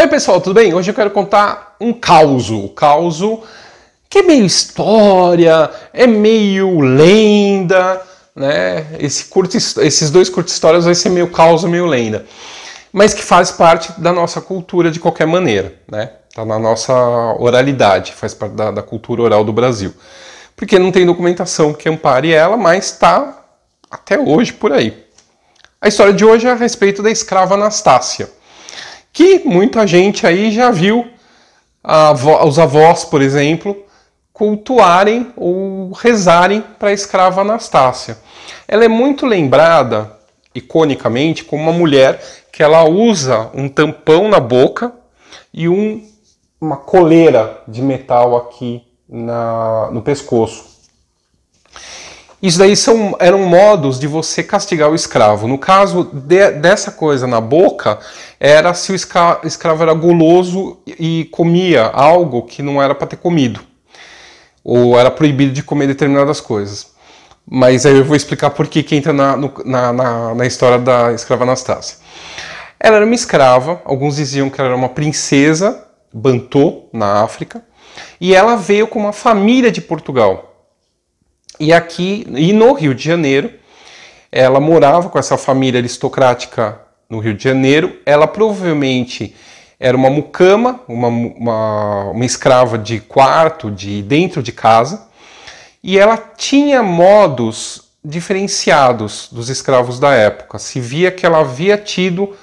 Oi pessoal, tudo bem? Hoje eu quero contar um caos, um caos que é meio história, é meio lenda, né? Esse curto, esses dois curtos histórias vai ser meio caos, meio lenda, mas que faz parte da nossa cultura de qualquer maneira, né? Tá na nossa oralidade, faz parte da, da cultura oral do Brasil, porque não tem documentação que ampare ela, mas tá até hoje por aí. A história de hoje é a respeito da escrava Anastácia que muita gente aí já viu os avós, por exemplo, cultuarem ou rezarem para a escrava Anastácia. Ela é muito lembrada, iconicamente, como uma mulher que ela usa um tampão na boca e um, uma coleira de metal aqui na, no pescoço. Isso daí são, eram modos de você castigar o escravo. No caso de, dessa coisa na boca, era se o escra, escravo era guloso e comia algo que não era para ter comido, ou era proibido de comer determinadas coisas. Mas aí eu vou explicar por que, entra na, no, na, na, na história da escrava Anastácia. Ela era uma escrava, alguns diziam que ela era uma princesa, Bantô, na África, e ela veio com uma família de Portugal. E aqui, e no Rio de Janeiro, ela morava com essa família aristocrática no Rio de Janeiro. Ela provavelmente era uma mucama, uma, uma, uma escrava de quarto, de dentro de casa, e ela tinha modos diferenciados dos escravos da época. Se via que ela havia tido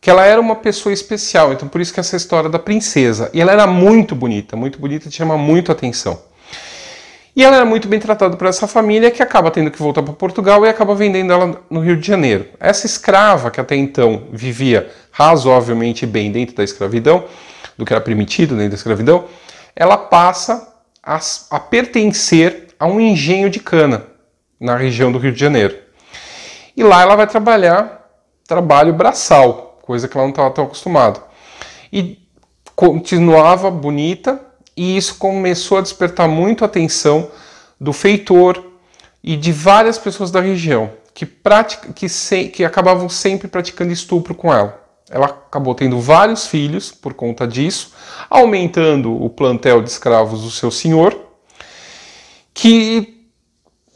que ela era uma pessoa especial, então por isso que essa história da princesa. E ela era muito bonita, muito bonita, chama muito atenção. E ela era muito bem tratada por essa família que acaba tendo que voltar para Portugal e acaba vendendo ela no Rio de Janeiro. Essa escrava, que até então vivia razoavelmente bem dentro da escravidão, do que era permitido dentro da escravidão, ela passa a, a pertencer a um engenho de cana na região do Rio de Janeiro. E lá ela vai trabalhar trabalho braçal, coisa que ela não estava tão acostumada. E continuava bonita, e isso começou a despertar muito a atenção do feitor e de várias pessoas da região que, pratica, que, se, que acabavam sempre praticando estupro com ela. Ela acabou tendo vários filhos por conta disso, aumentando o plantel de escravos do seu senhor, que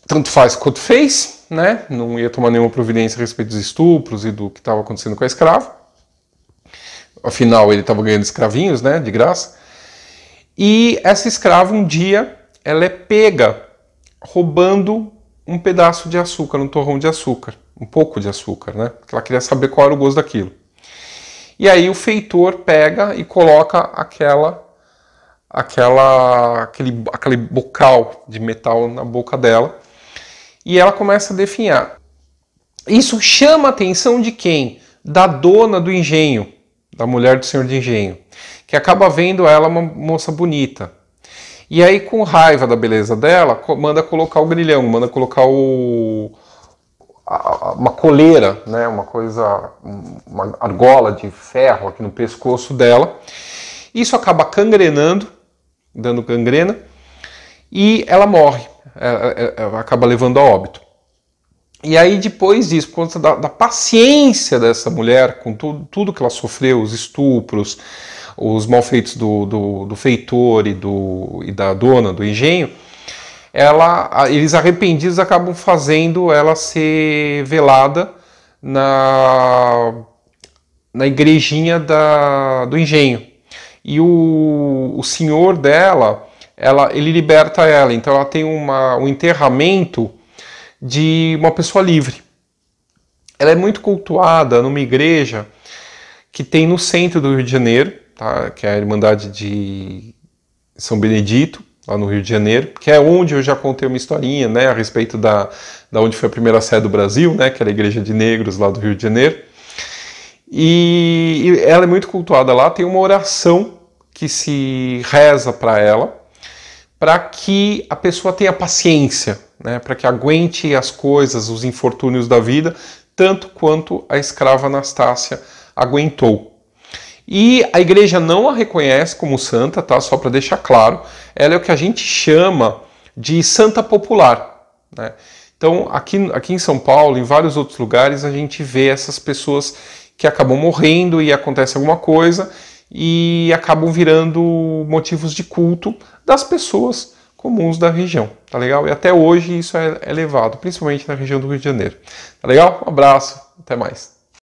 tanto faz quanto fez, né? não ia tomar nenhuma providência a respeito dos estupros e do que estava acontecendo com a escrava. Afinal, ele estava ganhando escravinhos né? de graça. E essa escrava um dia ela é pega roubando um pedaço de açúcar, um torrão de açúcar, um pouco de açúcar, né? Porque ela queria saber qual era o gosto daquilo. E aí o feitor pega e coloca aquela aquela aquele aquele bocal de metal na boca dela e ela começa a definhar. Isso chama a atenção de quem? Da dona do engenho, da mulher do senhor de engenho, que acaba vendo ela uma moça bonita. E aí, com raiva da beleza dela, manda colocar o grilhão, manda colocar o, uma coleira, né, uma coisa, uma argola de ferro aqui no pescoço dela. Isso acaba cangrenando, dando gangrena, e ela morre, ela é, é, é, acaba levando a óbito. E aí, depois disso, por conta da, da paciência dessa mulher, com tudo, tudo que ela sofreu, os estupros, os malfeitos do, do, do feitor e, do, e da dona do engenho, ela, eles arrependidos acabam fazendo ela ser velada na, na igrejinha da, do engenho. E o, o senhor dela, ela, ele liberta ela, então ela tem uma, um enterramento de uma pessoa livre. Ela é muito cultuada numa igreja que tem no centro do Rio de Janeiro, tá? que é a Irmandade de São Benedito, lá no Rio de Janeiro, que é onde eu já contei uma historinha né, a respeito da, da onde foi a primeira sede do Brasil, né, que era a Igreja de Negros lá do Rio de Janeiro. E, e ela é muito cultuada lá, tem uma oração que se reza para ela, para que a pessoa tenha paciência, né, para que aguente as coisas, os infortúnios da vida, tanto quanto a escrava Anastácia aguentou. E a igreja não a reconhece como santa, tá? Só para deixar claro, ela é o que a gente chama de santa popular, né? Então, aqui, aqui em São Paulo, em vários outros lugares, a gente vê essas pessoas que acabam morrendo e acontece alguma coisa, e acabam virando motivos de culto das pessoas comuns da região, tá legal? E até hoje isso é elevado, é principalmente na região do Rio de Janeiro. Tá legal? Um abraço, até mais.